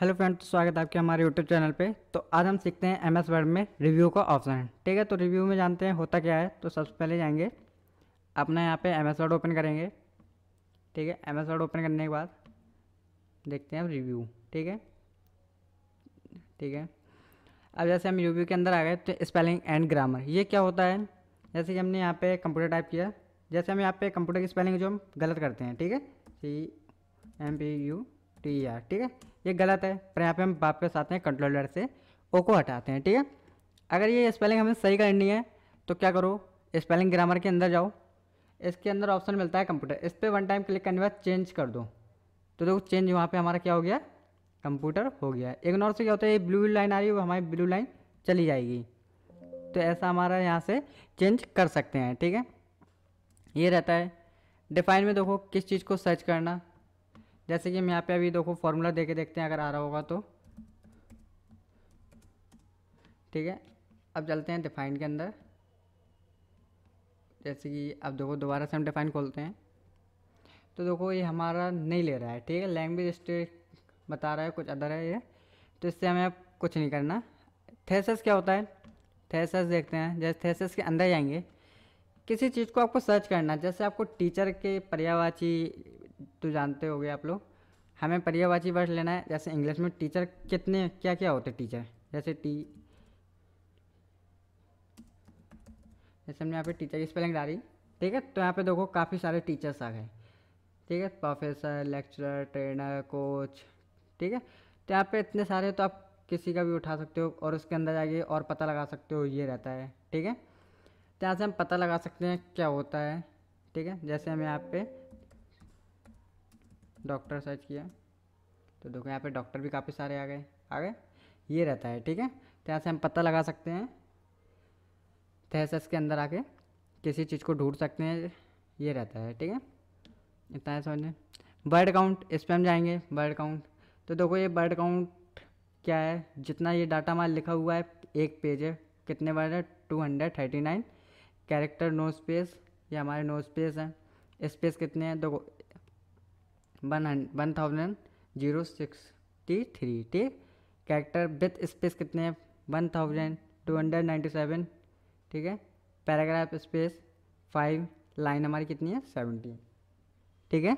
hello friend तो स्वागत है आपके हमारे यूट्यूब चैनल पे तो आज हम सीखते हैं एम एस वर्ड में रिव्यू का ऑप्शन ठीक है तो रिव्यू में जानते हैं होता क्या है तो सबसे पहले जाएंगे अपना यहाँ पे एम एस वर्ड ओपन करेंगे ठीक है एम एस वर्ड ओपन करने के बाद देखते हैं हम रिव्यू ठीक है ठीक है अब जैसे हम रिव्यू के अंदर आ गए तो स्पेलिंग एंड ग्रामर ये क्या होता है जैसे कि हमने यहाँ पर कंप्यूटर टाइप किया जैसे हम यहाँ पर कंप्यूटर की स्पेलिंग जो हम गलत करते हैं ठीक है C M P U T R ठीक है ये गलत है पर यहाँ पे हम बाप के साथ में कंट्रोलर से ओ को हटाते हैं ठीक है अगर ये स्पेलिंग हमें सही करनी है तो क्या करो स्पेलिंग ग्रामर के अंदर जाओ इसके अंदर ऑप्शन मिलता है कंप्यूटर इस पर वन टाइम क्लिक करने के बाद चेंज कर दो तो देखो चेंज वहाँ पर हमारा क्या हो गया कंप्यूटर हो गया इग्नोर से क्या होता है ये ब्लू लाइन आ रही है वो हमारी ब्लू लाइन चली जाएगी तो ऐसा हमारा यहाँ से चेंज कर सकते हैं ठीक है ये रहता है डिफाइन में देखो किस चीज़ को सर्च करना जैसे कि हम यहाँ पे अभी देखो फार्मूला दे के देखते हैं अगर आ रहा होगा तो ठीक है अब चलते हैं डिफाइन के अंदर जैसे कि अब देखो दोबारा से हम डिफाइन खोलते हैं तो देखो ये हमारा नहीं ले रहा है ठीक है लैंग्वेज स्टेट बता रहा है कुछ अदर है ये तो इससे हमें अब कुछ नहीं करना थेसेस क्या होता है थेसेस देखते हैं जैसे थेसेस के अंदर जाएंगे किसी चीज़ को आपको सर्च करना जैसे आपको टीचर के पर्यावाची तो जानते हो आप लोग हमें पर्यायवाची वर्ड लेना है जैसे इंग्लिश में टीचर कितने क्या क्या होते टीचर जैसे टी जैसे हमने यहाँ पे टीचर की स्पेलिंग डाली ठीक है तो यहाँ पे देखो काफ़ी सारे टीचर्स आ गए ठीक है प्रोफेसर लेक्चरर ट्रेनर कोच ठीक है तो यहाँ पे इतने सारे तो आप किसी का भी उठा सकते हो और उसके अंदर जाके और पता लगा सकते हो ये रहता है ठीक है तो यहाँ से हम पता लगा सकते हैं क्या होता है ठीक है जैसे हम यहाँ पे डॉक्टर सर्च किया तो देखो यहाँ पे डॉक्टर भी काफ़ी सारे आ गए आ गए ये रहता है ठीक है तो यहाँ से हम पता लगा सकते हैं तहसस के अंदर आके किसी चीज़ को ढूंढ सकते हैं ये रहता है ठीक है इतना है समझ बर्ड काउंट इस पर हम जाएंगे बर्ड काउंट तो देखो ये बर्ड काउंट क्या है जितना ये डाटा हमारा लिखा हुआ है एक पेज है कितने बर्ड है two hundred thirty nine character no space ये हमारे नो स्पेस हैं स्पेस कितने हैं देखो one one thousand zero sixty three ठीक कैरेक्टर विथ स्पेस कितने हैं one thousand two hundred ninety seven ठीक है पैराग्राफ स्पेस फाइव लाइन हमारी कितनी है सेवेंटी ठीक है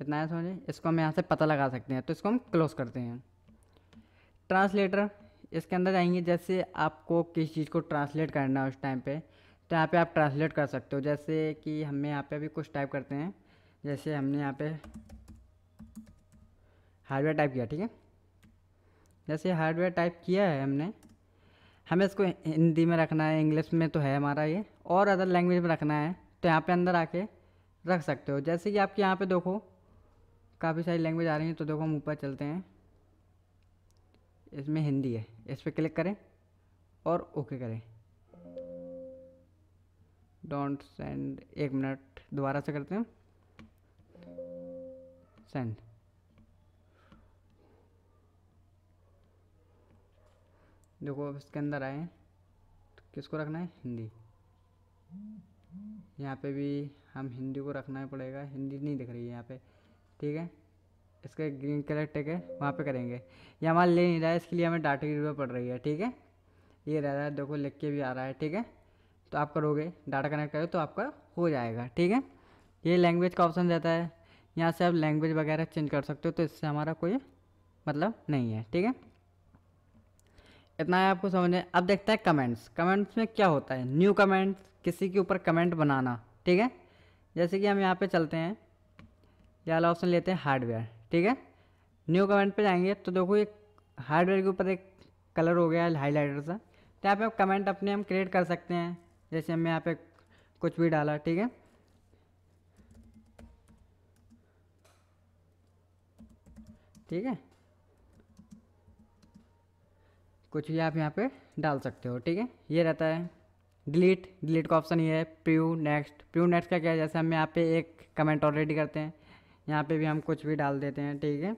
इतना है समझे इसको हम यहाँ से पता लगा सकते हैं तो इसको हम क्लोज करते हैं ट्रांसलेटर इसके अंदर जाएंगे जैसे आपको किस चीज़ को ट्रांसलेट करना है उस टाइम पे तो यहाँ पे आप ट्रांसलेट कर सकते हो जैसे कि हमें यहाँ पे अभी कुछ टाइप करते हैं जैसे हमने यहाँ पे हार्डवेयर टाइप किया ठीक है जैसे हार्डवेयर टाइप किया है हमने हमें इसको हिंदी में रखना है इंग्लिश में तो है हमारा ये और अदर लैंग्वेज में रखना है तो यहाँ पे अंदर आके रख सकते हो जैसे कि आपके यहाँ पे देखो काफ़ी सारी लैंग्वेज आ रही हैं तो देखो हम ऊपर चलते हैं इसमें हिंदी है इस पर क्लिक करें और ओके करें डोंट सेंड एक मिनट दोबारा से करते हैं सेंड देखो अब इसके अंदर आए तो किसको रखना है हिंदी यहाँ पे भी हम हिंदी को रखना पड़ेगा हिंदी नहीं दिख रही है यहाँ पे ठीक है इसका ग्रीन कलर टेक है वहाँ पे करेंगे ये हमारा ले नहीं रहा है इसके लिए हमें डाटा की जरूरत पड़ रही है ठीक है ये रह रहा है देखो लिख के भी आ रहा है ठीक है तो आप करोगे डाटा कनेक्ट करो तो आपका हो जाएगा ठीक है ये लैंग्वेज का ऑप्शन रहता है यहाँ से आप लैंग्वेज वगैरह चेंज कर सकते हो तो इससे हमारा कोई मतलब नहीं है ठीक है इतना है आपको समझने अब देखते हैं कमेंट्स कमेंट्स में क्या होता है न्यू कमेंट्स किसी के ऊपर कमेंट बनाना ठीक है जैसे कि हम यहाँ पे चलते हैं या वाला ऑप्शन लेते हैं हार्डवेयर ठीक है न्यू कमेंट पे जाएंगे तो देखो ये हार्डवेयर के ऊपर एक कलर हो गया हाईलाइटर सा तो यहाँ पे आप कमेंट अपने हम क्रिएट कर सकते हैं जैसे हमने यहाँ पे कुछ भी डाला ठीक है ठीक है कुछ भी आप यहाँ पे डाल सकते हो ठीक है ये रहता है डिलीट डिलीट का ऑप्शन ये है प्यू नेक्स्ट प्यू नेक्स्ट का क्या है जैसे हम यहाँ पे एक कमेंट ऑलरेडी करते हैं यहाँ पे भी हम कुछ भी डाल देते हैं ठीक है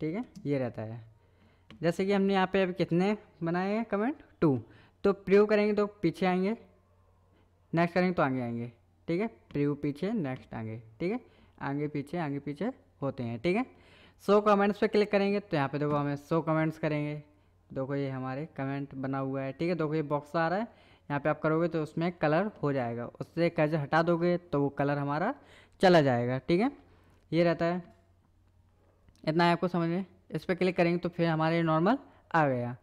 ठीक है ये रहता है जैसे कि हमने यहाँ पे अभी कितने बनाए हैं कमेंट टू तो प्रीव करेंगे तो पीछे आएंगे नेक्स्ट करेंगे तो आगे आएंगे ठीक है प्रीव पीछे नेक्स्ट आगे ठीक है आगे पीछे आगे पीछे होते हैं ठीक है सौ कमेंट्स पे क्लिक करेंगे तो यहाँ पे देखो हमें सौ कमेंट्स करेंगे देखो ये हमारे कमेंट बना हुआ है ठीक है देखो ये बॉक्स आ रहा है यहाँ पे आप करोगे तो उसमें कलर हो जाएगा उससे कर्ज हटा दोगे तो वो कलर हमारा चला जाएगा ठीक है ये रहता है इतना है आपको समझ में इस पर क्लिक करेंगे तो फिर हमारे नॉर्मल आ गया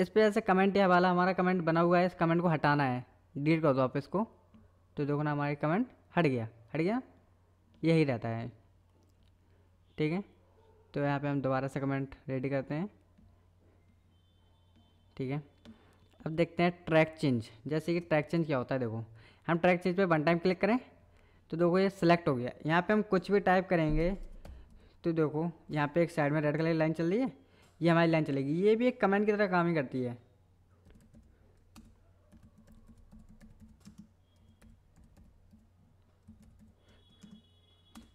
इस पर ऐसे कमेंट यह वाला हमारा कमेंट बना हुआ है इस कमेंट को हटाना है डिलीट कर दो आप इसको तो देखो ना हमारे कमेंट हट गया हट गया यही रहता है ठीक है तो यहाँ पे हम दोबारा से कमेंट रेडी करते हैं ठीक है अब देखते हैं ट्रैक चेंज जैसे कि ट्रैक चेंज क्या होता है देखो हम ट्रैक चेंज पे वन टाइम क्लिक करें तो देखो ये सिलेक्ट हो गया यहाँ पे हम कुछ भी टाइप करेंगे तो देखो यहाँ पे एक साइड में रेड कलर की लाइन चल रही है ये हमारी लाइन चलेगी ये भी एक कमेंट की तरह काम ही करती है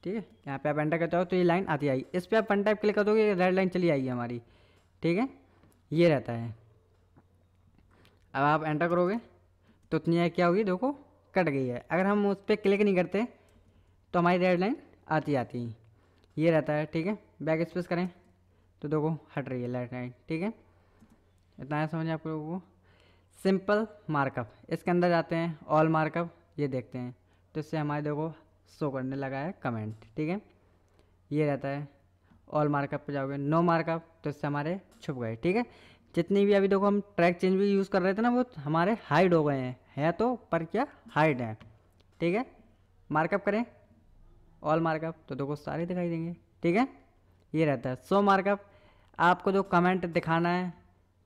ठीक है यहाँ पे आप एंटर करते हो तो ये लाइन आती आई इस पर आप वन टाइप क्लिक कर दोगे रेड लाइन चली आएगी हमारी ठीक है ये रहता है अब आप एंटर करोगे तो उतनी क्या होगी देखो कट गई है अगर हम उस पर क्लिक नहीं करते तो हमारी रेड लाइन आती आती है ये रहता है ठीक है बैक स्पेस करें तो देखो हट रही है लाइट लाइन ठीक है इतना है समझ आप लोगों को सिंपल मार्कअप इसके अंदर जाते हैं ऑल मार्कअप ये देखते हैं तो इससे हमारे देखो शो करने लगा है कमेंट ठीक है ये रहता है ऑल मार्कअप पे जाओगे नो मार्कअप तो इससे हमारे छुप गए ठीक है जितनी भी अभी देखो हम ट्रैक चेंज भी यूज़ कर रहे थे ना वो हमारे हाइड हो गए हैं है तो पर क्या हाइड है ठीक है मार्कअप करें ऑल मार्कअप तो देखो सारे दिखाई देंगे ठीक है ये रहता है सो मार्कअप आपको जो कमेंट दिखाना है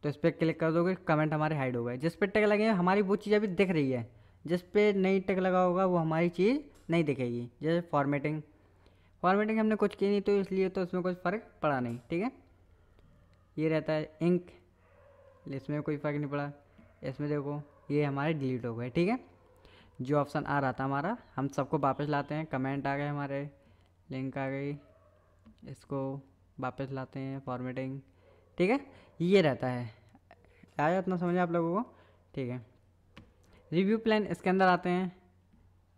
तो इस पर क्लिक कर दोगे कमेंट हमारे हाइड हो गए जिस पर टक लगे हमारी वो चीज़ अभी दिख रही है जिस पर नई टक लगा होगा वो हमारी चीज़ नहीं दिखेगी जैसे फॉर्मेटिंग फॉर्मेटिंग हमने कुछ की नहीं तो इसलिए तो उसमें कुछ फ़र्क पड़ा नहीं ठीक है ये रहता है इंक इसमें कोई फ़र्क नहीं पड़ा इसमें देखो ये हमारे डिलीट हो गए ठीक है जो ऑप्शन आ रहा था हमारा हम सबको वापस लाते हैं कमेंट आ गए हमारे लिंक आ गई इसको वापस लाते हैं फॉर्मेटिंग ठीक है ये रहता है आया इतना समझ आप लोगों को ठीक है रिव्यू प्लान इसके अंदर आते हैं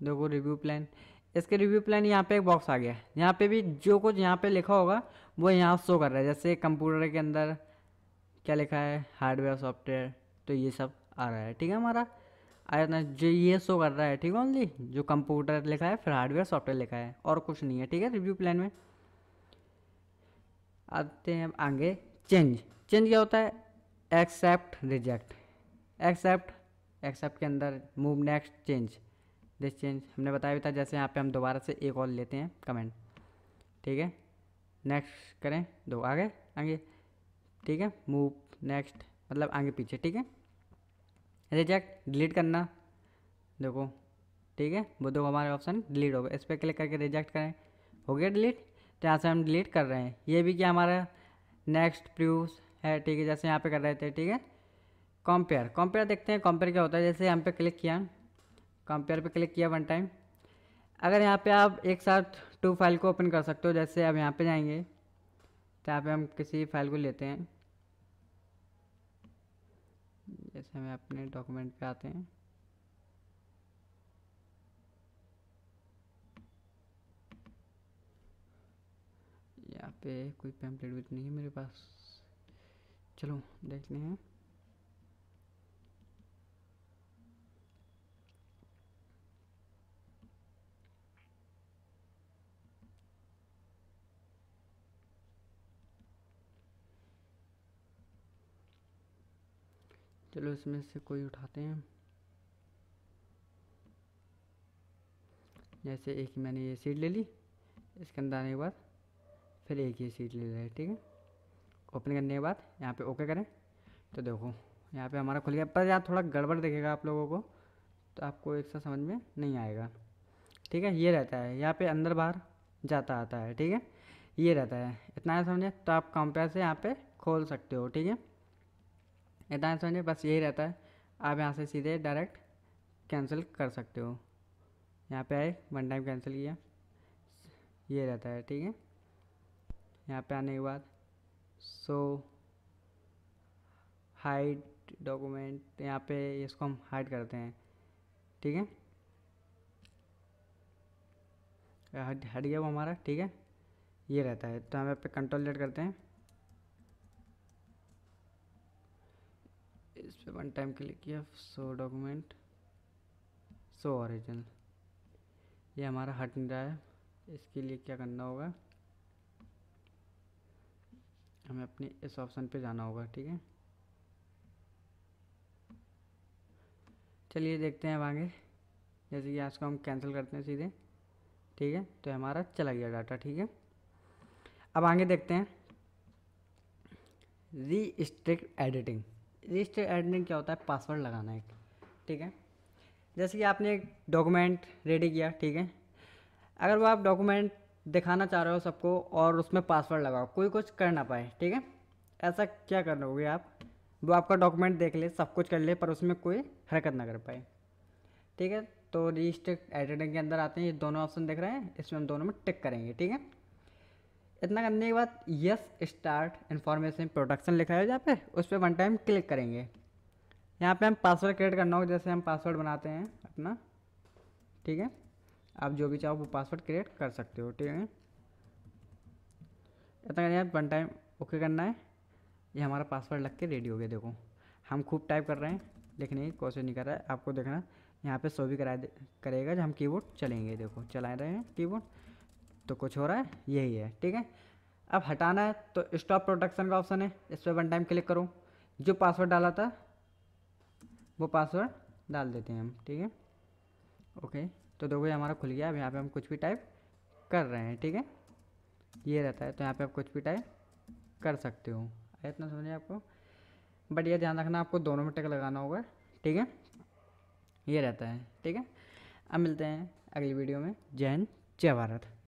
देखो रिव्यू प्लान इसके रिव्यू प्लान यहाँ पे एक बॉक्स आ गया है यहाँ पे भी जो कुछ यहाँ पे लिखा होगा वो यहाँ शो कर रहा है जैसे कंप्यूटर के अंदर क्या लिखा है हार्डवेयर सॉफ्टवेयर तो ये सब आ रहा है ठीक है हमारा आया ना जो ये शो कर रहा है ठीक है ओनली जो कंप्यूटर लिखा है फिर हार्डवेयर सॉफ्टवेयर लिखा है और कुछ नहीं है ठीक है रिव्यू प्लान में आते हैं आगे चेंज चेंज क्या होता है एक्सेप्ट रिजेक्ट एक्सेप्ट एक्सेप्ट के अंदर move next change this change हमने बताया भी था जैसे यहाँ पे हम दोबारा से एक और लेते हैं कमेंट ठीक है नेक्स्ट करें दो आगे आगे ठीक है मूव नेक्स्ट मतलब आगे पीछे ठीक है रिजेक्ट डिलीट करना देखो ठीक है वो दो हमारे ऑप्शन डिलीट हो गए इस पर क्लिक करके रिजेक्ट करें हो गया डिलीट तो यहाँ से हम डिलीट कर रहे हैं ये भी क्या हमारा नेक्स्ट प्रूफ है ठीक है जैसे यहाँ पे कर रहे थे ठीक है कंपेयर कंपेयर देखते हैं कंपेयर क्या होता है जैसे हम पे क्लिक किया कंपेयर पे क्लिक किया वन टाइम अगर यहाँ पे आप एक साथ टू फाइल को ओपन कर सकते हो जैसे अब यहाँ पे जाएंगे तो यहाँ पे हम किसी फाइल को लेते हैं जैसे हमें अपने डॉक्यूमेंट पे आते हैं यहाँ पे कोई पैम्पलेट भी तो नहीं है मेरे पास चलो देखते हैं चलो इसमें से कोई उठाते हैं जैसे एक मैंने ये सीट ले ली इसके अंदर आने के बाद फिर एक ही सीट ले लिया ठीक है ओपन करने के बाद यहाँ पे ओके करें तो देखो यहाँ पे हमारा खुल गया पर यहाँ थोड़ा गड़बड़ देखेगा आप लोगों को तो आपको एक सा समझ में नहीं आएगा ठीक है ये रहता है यहाँ पे अंदर बाहर जाता आता है ठीक है ये रहता है इतना समझे तो आप कंपेयर से यहाँ पर खोल सकते हो ठीक है इतना आंसर समझे बस यही रहता है आप यहाँ से सीधे डायरेक्ट कैंसिल कर सकते हो यहाँ पे आए वन टाइम कैंसिल किया ये रहता है ठीक है यहाँ पे आने के बाद सो हाइड डॉक्यूमेंट यहाँ पे इसको हम हाइड करते हैं ठीक है हट हट गया वो हमारा ठीक है ये रहता है तो हम यहाँ पे कंट्रोल लेट करते हैं इस पर वन टाइम क्लिक किया सो डॉक्यूमेंट सो ओरिजिनल ये हमारा हट नहीं रहा है इसके लिए क्या करना होगा हमें अपने इस ऑप्शन पे जाना होगा ठीक है चलिए देखते हैं अब आगे जैसे कि आज को हम कैंसिल करते हैं सीधे ठीक है तो हमारा चला गया डाटा ठीक है अब आगे देखते हैं री स्ट्रिक्ट एडिटिंग रजिस्टर एडमिन क्या होता है पासवर्ड लगाना एक ठीक है जैसे कि आपने एक डॉक्यूमेंट रेडी किया ठीक है अगर वो आप डॉक्यूमेंट दिखाना चाह रहे हो सबको और उसमें पासवर्ड लगाओ कोई कुछ कर ना पाए ठीक है ऐसा क्या कर लोगे आप वो आपका डॉक्यूमेंट देख ले सब कुछ कर ले पर उसमें कोई हरकत ना कर पाए ठीक है तो रजिस्टर एडिटिंग के अंदर आते हैं ये दोनों ऑप्शन देख रहे हैं इसमें हम दोनों में टिक करेंगे ठीक है इतना करने के बाद यस स्टार्ट इन्फॉर्मेशन प्रोडक्शन लिखा है जहाँ पे उस पर वन टाइम क्लिक करेंगे यहाँ पे हम पासवर्ड क्रिएट करना होगा जैसे हम पासवर्ड बनाते हैं अपना ठीक है आप जो भी चाहो वो पासवर्ड क्रिएट कर सकते हो ठीक है इतना करना है वन टाइम ओके करना है ये हमारा पासवर्ड लग के रेडी हो गया देखो हम खूब टाइप कर रहे हैं लिखने की कोशिश नहीं कर रहा है आपको देखना यहाँ पे शो भी करा करेगा जो हम कीबोर्ड चलेंगे देखो चला रहे हैं कीबोर्ड तो कुछ हो रहा है यही है ठीक है अब हटाना है तो स्टॉप प्रोटेक्शन का ऑप्शन है इस पर वन टाइम क्लिक करूँ जो पासवर्ड डाला था वो पासवर्ड डाल देते हैं हम ठीक है ओके तो देखो ये हमारा खुल गया अब यहाँ पे हम कुछ भी टाइप कर रहे हैं ठीक है ये रहता है तो यहाँ पे आप कुछ भी टाइप कर सकते हो इतना समझिए आपको बट ये ध्यान रखना आपको दोनों में टिक लगाना होगा ठीक है ये रहता है ठीक है अब मिलते हैं अगली वीडियो में जय हिंद जय भारत